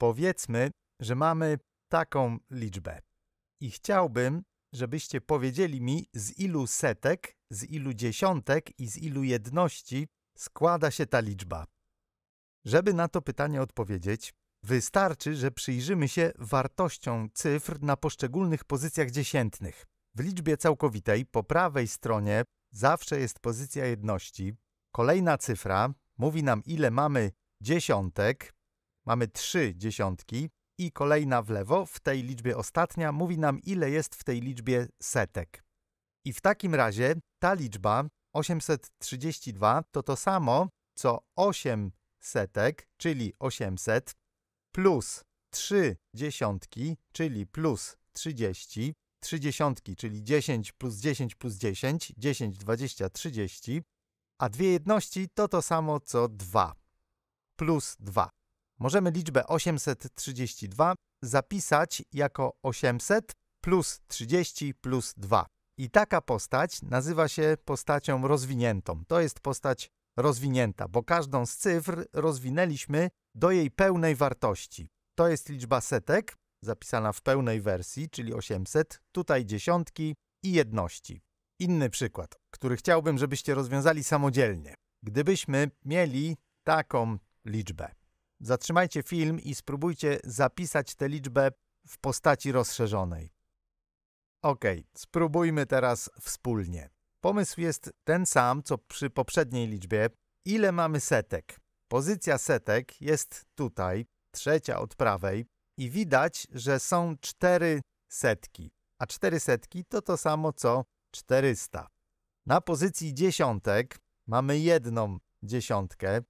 Powiedzmy, że mamy taką liczbę i chciałbym, żebyście powiedzieli mi, z ilu setek, z ilu dziesiątek i z ilu jedności składa się ta liczba. Żeby na to pytanie odpowiedzieć, wystarczy, że przyjrzymy się wartościom cyfr na poszczególnych pozycjach dziesiętnych. W liczbie całkowitej po prawej stronie zawsze jest pozycja jedności. Kolejna cyfra mówi nam, ile mamy dziesiątek, Mamy trzy dziesiątki i kolejna w lewo, w tej liczbie ostatnia, mówi nam ile jest w tej liczbie setek. I w takim razie ta liczba 832 to to samo co 8 setek, czyli 800, plus 3 dziesiątki, czyli plus 30, 3 dziesiątki, czyli 10 plus 10 plus 10, 10, 20, 30, a dwie jedności to to samo co 2 plus 2 możemy liczbę 832 zapisać jako 800 plus 30 plus 2. I taka postać nazywa się postacią rozwiniętą. To jest postać rozwinięta, bo każdą z cyfr rozwinęliśmy do jej pełnej wartości. To jest liczba setek, zapisana w pełnej wersji, czyli 800, tutaj dziesiątki i jedności. Inny przykład, który chciałbym, żebyście rozwiązali samodzielnie. Gdybyśmy mieli taką liczbę Zatrzymajcie film i spróbujcie zapisać tę liczbę w postaci rozszerzonej. Ok, spróbujmy teraz wspólnie. Pomysł jest ten sam, co przy poprzedniej liczbie. Ile mamy setek? Pozycja setek jest tutaj, trzecia od prawej, i widać, że są cztery setki. A cztery setki to to samo co 400. Na pozycji dziesiątek mamy jedną dziesiątkę,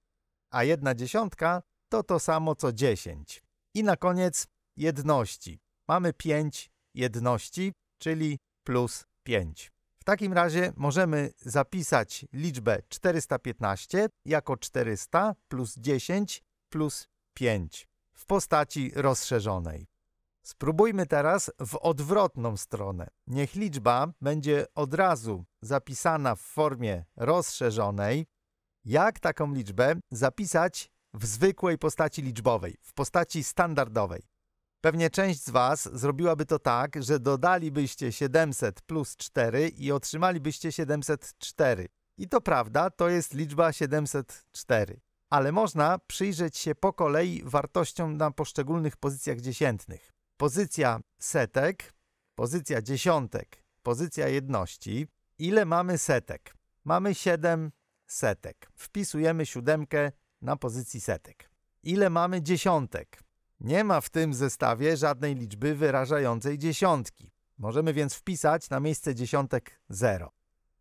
a jedna dziesiątka to to samo co 10. I na koniec jedności. Mamy 5 jedności, czyli plus 5. W takim razie możemy zapisać liczbę 415 jako 400 plus 10 plus 5 w postaci rozszerzonej. Spróbujmy teraz w odwrotną stronę. Niech liczba będzie od razu zapisana w formie rozszerzonej. Jak taką liczbę zapisać w zwykłej postaci liczbowej, w postaci standardowej. Pewnie część z Was zrobiłaby to tak, że dodalibyście 700 plus 4 i otrzymalibyście 704. I to prawda, to jest liczba 704. Ale można przyjrzeć się po kolei wartościom na poszczególnych pozycjach dziesiętnych. Pozycja setek, pozycja dziesiątek, pozycja jedności. Ile mamy setek? Mamy 7 setek. Wpisujemy siódemkę na pozycji setek. Ile mamy dziesiątek? Nie ma w tym zestawie żadnej liczby wyrażającej dziesiątki. Możemy więc wpisać na miejsce dziesiątek 0.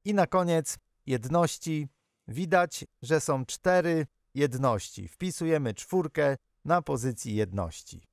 I na koniec jedności. Widać, że są cztery jedności. Wpisujemy czwórkę na pozycji jedności.